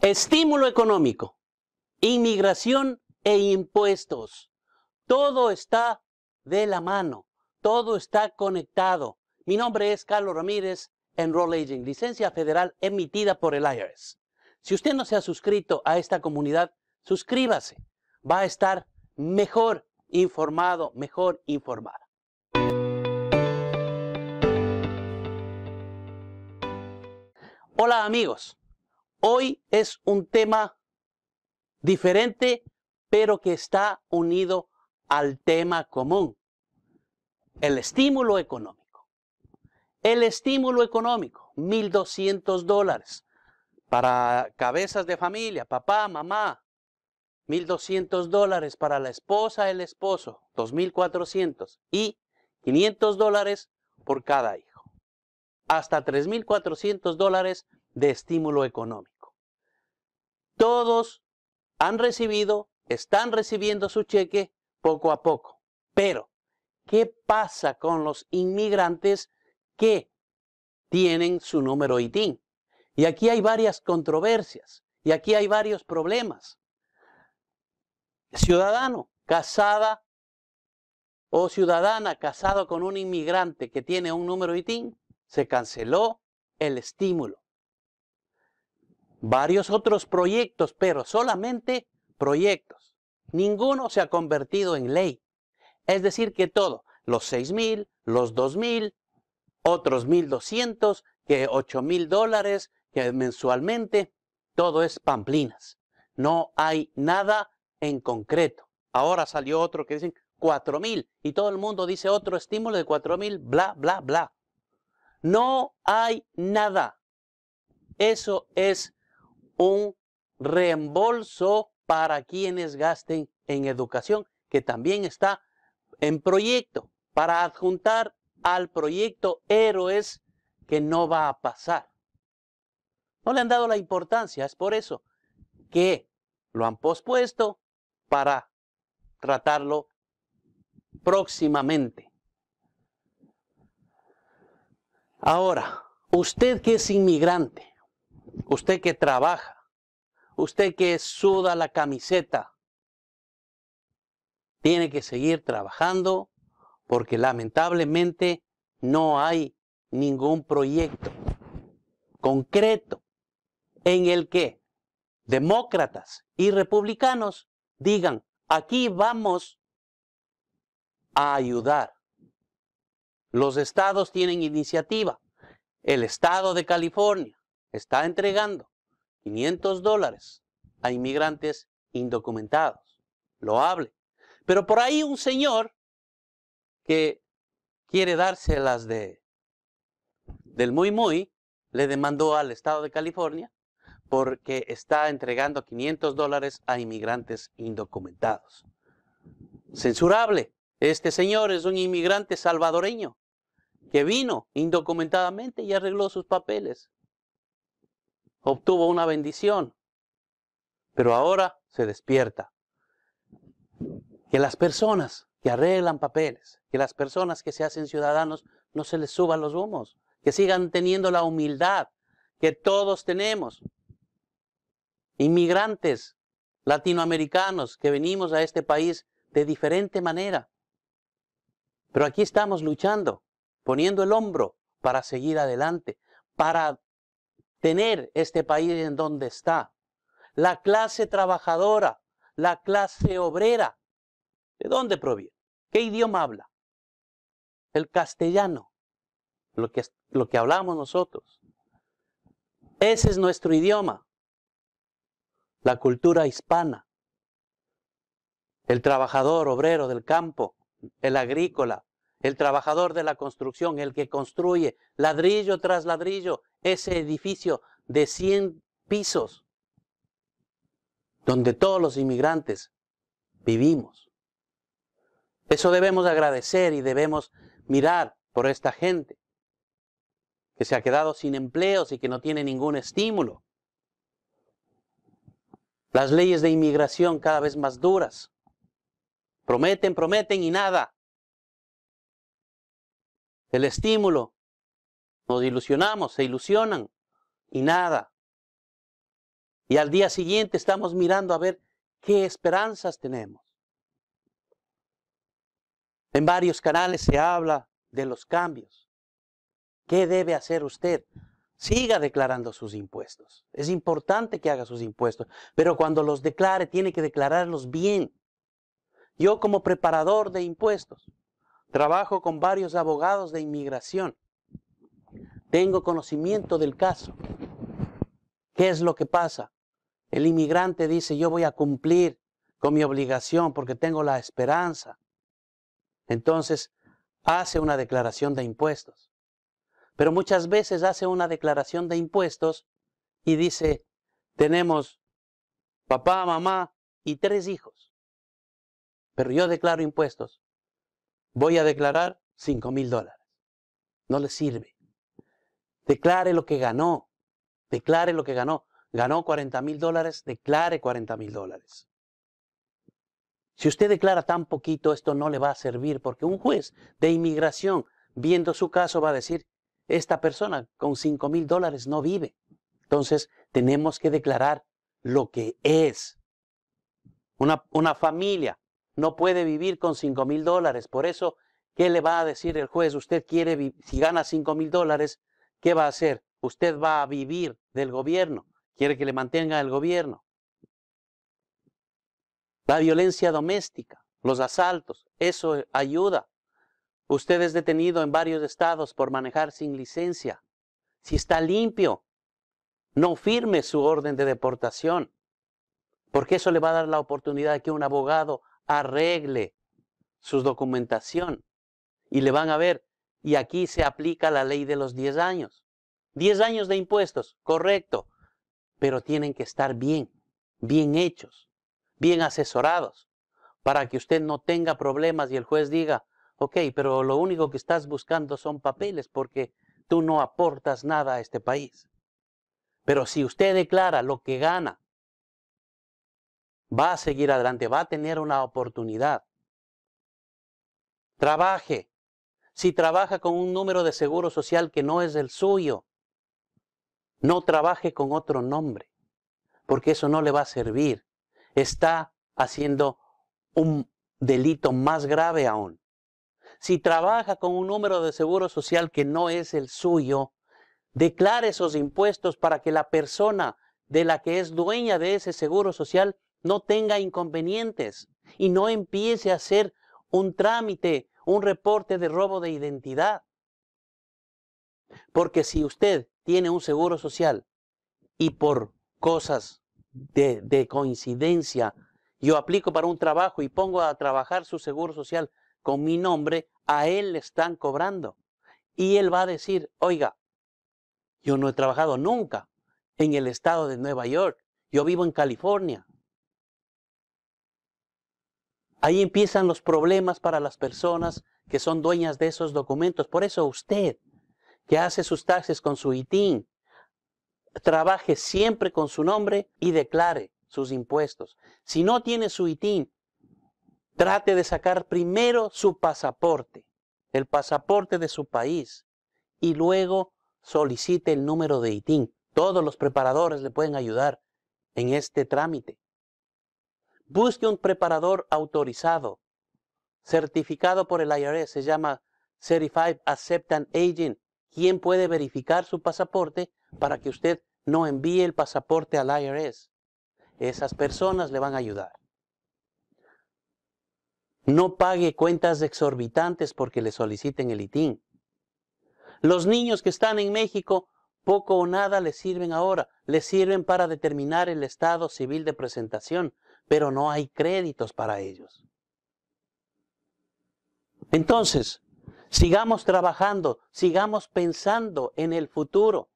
Estímulo económico, inmigración e impuestos. Todo está de la mano, todo está conectado. Mi nombre es Carlos Ramírez, Enroll Aging, licencia federal emitida por el IRS. Si usted no se ha suscrito a esta comunidad, suscríbase. Va a estar mejor informado, mejor informada. Hola amigos, Hoy es un tema diferente, pero que está unido al tema común, el estímulo económico. El estímulo económico, 1.200 dólares para cabezas de familia, papá, mamá, 1.200 dólares para la esposa, el esposo, 2.400 y 500 dólares por cada hijo. Hasta 3.400 dólares de estímulo económico. Todos han recibido, están recibiendo su cheque poco a poco. Pero, ¿qué pasa con los inmigrantes que tienen su número ITIN? Y aquí hay varias controversias y aquí hay varios problemas. Ciudadano casada o ciudadana casado con un inmigrante que tiene un número ITIN, se canceló el estímulo varios otros proyectos, pero solamente proyectos. Ninguno se ha convertido en ley. Es decir, que todo, los 6.000, los 2.000, otros 1.200, que 8.000 dólares, que mensualmente, todo es pamplinas. No hay nada en concreto. Ahora salió otro que dicen 4.000 y todo el mundo dice otro estímulo de 4.000, bla, bla, bla. No hay nada. Eso es un reembolso para quienes gasten en educación, que también está en proyecto, para adjuntar al proyecto héroes que no va a pasar. No le han dado la importancia, es por eso que lo han pospuesto para tratarlo próximamente. Ahora, usted que es inmigrante, usted que trabaja, usted que suda la camiseta, tiene que seguir trabajando porque lamentablemente no hay ningún proyecto concreto en el que demócratas y republicanos digan, aquí vamos a ayudar. Los estados tienen iniciativa. El estado de California, está entregando 500 dólares a inmigrantes indocumentados. Lo hable. Pero por ahí un señor que quiere darse las de del muy muy le demandó al estado de California porque está entregando 500 dólares a inmigrantes indocumentados. Censurable. Este señor es un inmigrante salvadoreño que vino indocumentadamente y arregló sus papeles obtuvo una bendición, pero ahora se despierta. Que las personas que arreglan papeles, que las personas que se hacen ciudadanos no se les suban los humos, que sigan teniendo la humildad que todos tenemos. Inmigrantes latinoamericanos que venimos a este país de diferente manera. Pero aquí estamos luchando, poniendo el hombro para seguir adelante, para tener este país en donde está. La clase trabajadora, la clase obrera, ¿de dónde proviene? ¿Qué idioma habla? El castellano, lo que, lo que hablamos nosotros. Ese es nuestro idioma, la cultura hispana, el trabajador obrero del campo, el agrícola, el trabajador de la construcción, el que construye ladrillo tras ladrillo, ese edificio de 100 pisos donde todos los inmigrantes vivimos. Eso debemos agradecer y debemos mirar por esta gente que se ha quedado sin empleos y que no tiene ningún estímulo. Las leyes de inmigración cada vez más duras. Prometen, prometen y nada. El estímulo nos ilusionamos, se ilusionan y nada. Y al día siguiente estamos mirando a ver qué esperanzas tenemos. En varios canales se habla de los cambios. ¿Qué debe hacer usted? Siga declarando sus impuestos. Es importante que haga sus impuestos, pero cuando los declare tiene que declararlos bien. Yo como preparador de impuestos trabajo con varios abogados de inmigración tengo conocimiento del caso. ¿Qué es lo que pasa? El inmigrante dice, yo voy a cumplir con mi obligación porque tengo la esperanza. Entonces, hace una declaración de impuestos. Pero muchas veces hace una declaración de impuestos y dice, tenemos papá, mamá y tres hijos. Pero yo declaro impuestos. Voy a declarar cinco mil dólares. No le sirve. Declare lo que ganó. Declare lo que ganó. Ganó 40 mil dólares, declare 40 mil dólares. Si usted declara tan poquito, esto no le va a servir porque un juez de inmigración, viendo su caso, va a decir, esta persona con 5 mil dólares no vive. Entonces, tenemos que declarar lo que es. Una, una familia no puede vivir con 5 mil dólares. Por eso, ¿qué le va a decir el juez? Usted quiere, si gana 5 mil dólares, ¿Qué va a hacer? Usted va a vivir del gobierno. Quiere que le mantenga el gobierno. La violencia doméstica, los asaltos, eso ayuda. Usted es detenido en varios estados por manejar sin licencia. Si está limpio, no firme su orden de deportación, porque eso le va a dar la oportunidad de que un abogado arregle su documentación y le van a ver y aquí se aplica la ley de los 10 años. 10 años de impuestos, correcto, pero tienen que estar bien, bien hechos, bien asesorados, para que usted no tenga problemas y el juez diga, ok, pero lo único que estás buscando son papeles porque tú no aportas nada a este país. Pero si usted declara lo que gana, va a seguir adelante, va a tener una oportunidad. Trabaje, si trabaja con un número de seguro social que no es el suyo. No trabaje con otro nombre, porque eso no le va a servir. Está haciendo un delito más grave aún. Si trabaja con un número de seguro social que no es el suyo, declare esos impuestos para que la persona de la que es dueña de ese seguro social no tenga inconvenientes y no empiece a hacer un trámite un reporte de robo de identidad. Porque si usted tiene un seguro social y por cosas de, de, coincidencia yo aplico para un trabajo y pongo a trabajar su seguro social con mi nombre, a él le están cobrando. Y él va a decir, oiga, yo no he trabajado nunca en el estado de Nueva York, yo vivo en California. Ahí empiezan los problemas para las personas que son dueñas de esos documentos. Por eso usted, que hace sus taxes con su ITIN, trabaje siempre con su nombre y declare sus impuestos. Si no tiene su ITIN, trate de sacar primero su pasaporte, el pasaporte de su país, y luego solicite el número de ITIN. Todos los preparadores le pueden ayudar en este trámite. Busque un preparador autorizado, certificado por el IRS, se llama Certified Acceptance Agent, quien puede verificar su pasaporte para que usted no envíe el pasaporte al IRS. Esas personas le van a ayudar. No pague cuentas exorbitantes porque le soliciten el ITIN. Los niños que están en México, poco o nada les sirven ahora. Les sirven para determinar el estado civil de presentación pero no hay créditos para ellos. Entonces, sigamos trabajando, sigamos pensando en el futuro,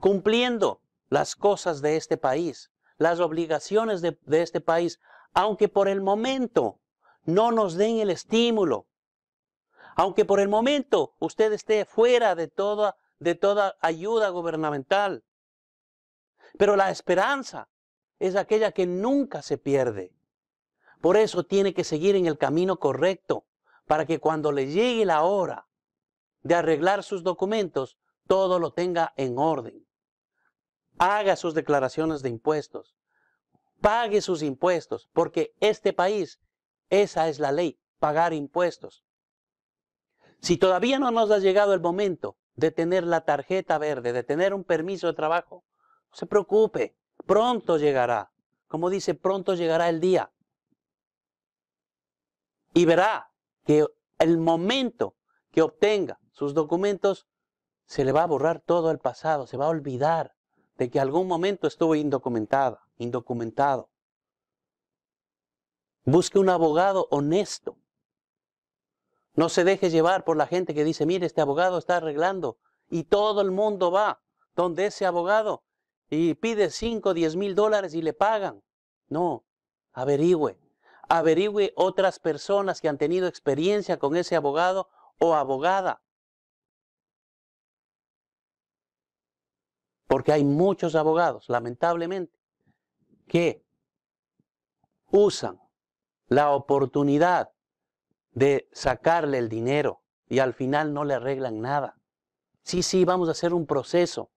cumpliendo las cosas de este país, las obligaciones de, este país, aunque por el momento no nos den el estímulo, aunque por el momento usted esté fuera de toda, de toda ayuda gubernamental. Pero la esperanza es aquella que nunca se pierde. Por eso tiene que seguir en el camino correcto, para que cuando le llegue la hora de arreglar sus documentos, todo lo tenga en orden. Haga sus declaraciones de impuestos, pague sus impuestos, porque este país, esa es la ley, pagar impuestos. Si todavía no nos ha llegado el momento de tener la tarjeta verde, de tener un permiso de trabajo, no se preocupe. Pronto llegará. Como dice, pronto llegará el día. Y verá que el momento que obtenga sus documentos, se le va a borrar todo el pasado, se va a olvidar de que algún momento estuvo indocumentada, indocumentado. Busque un abogado honesto. No se deje llevar por la gente que dice, mire, este abogado está arreglando. Y todo el mundo va donde ese abogado y pide 5, 10 mil dólares y le pagan. No, averigüe. Averigüe otras personas que han tenido experiencia con ese abogado o abogada. Porque hay muchos abogados, lamentablemente, que usan la oportunidad de sacarle el dinero y al final no le arreglan nada. Sí, sí, vamos a hacer un proceso.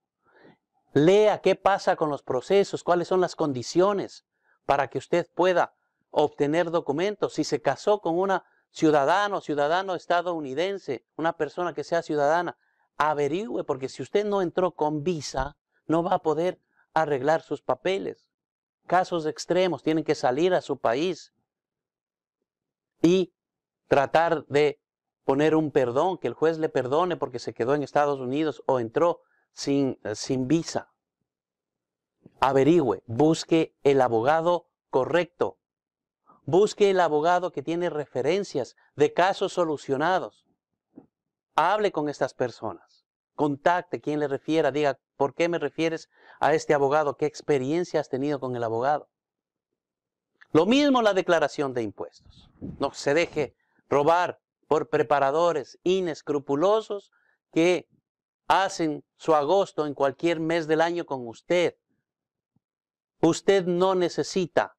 Lea qué pasa con los procesos, cuáles son las condiciones para que usted pueda obtener documentos. Si se casó con una ciudadano, ciudadano estadounidense, una persona que sea ciudadana, averigüe, porque si usted no entró con visa, no va a poder arreglar sus papeles. Casos extremos, tienen que salir a su país y tratar de poner un perdón, que el juez le perdone porque se quedó en Estados Unidos o entró eh, sin, visa. Averigüe, busque el abogado correcto. Busque el abogado que tiene referencias de casos solucionados. Hable con estas personas. Contacte quien le refiera. Diga, ¿por qué me refieres a este abogado? ¿Qué experiencia has tenido con el abogado? Lo mismo la declaración de impuestos. No se deje robar por preparadores inescrupulosos que hacen su agosto en cualquier mes del año con usted. Usted no necesita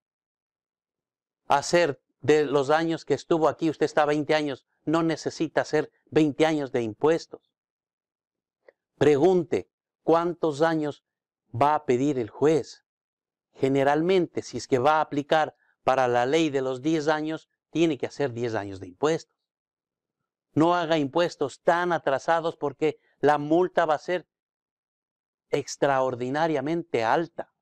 hacer de los años que estuvo aquí, usted está 20 años, no necesita hacer 20 años de impuestos. Pregunte, ¿cuántos años va a pedir el juez? Generalmente, si es que va a aplicar para la ley de los 10 años, tiene que hacer 10 años de impuestos. No haga impuestos tan atrasados porque la multa va a ser extraordinariamente alta.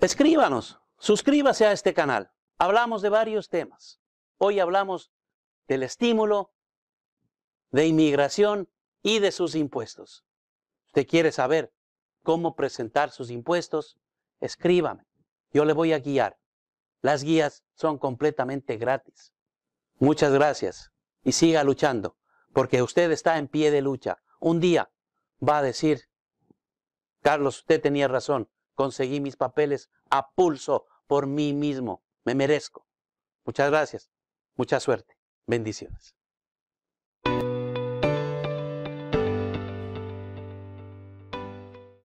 Escríbanos, suscríbase a este canal. Hablamos de varios temas. Hoy hablamos del estímulo, de inmigración y de sus impuestos. ¿Usted quiere saber cómo presentar sus impuestos? Escríbame. Yo le voy a guiar. Las guías son completamente gratis. Muchas gracias y siga luchando, porque usted está en pie de lucha un día va a decir, Carlos, usted tenía razón, conseguí mis papeles a pulso por mí mismo, me merezco. Muchas gracias, mucha suerte, bendiciones.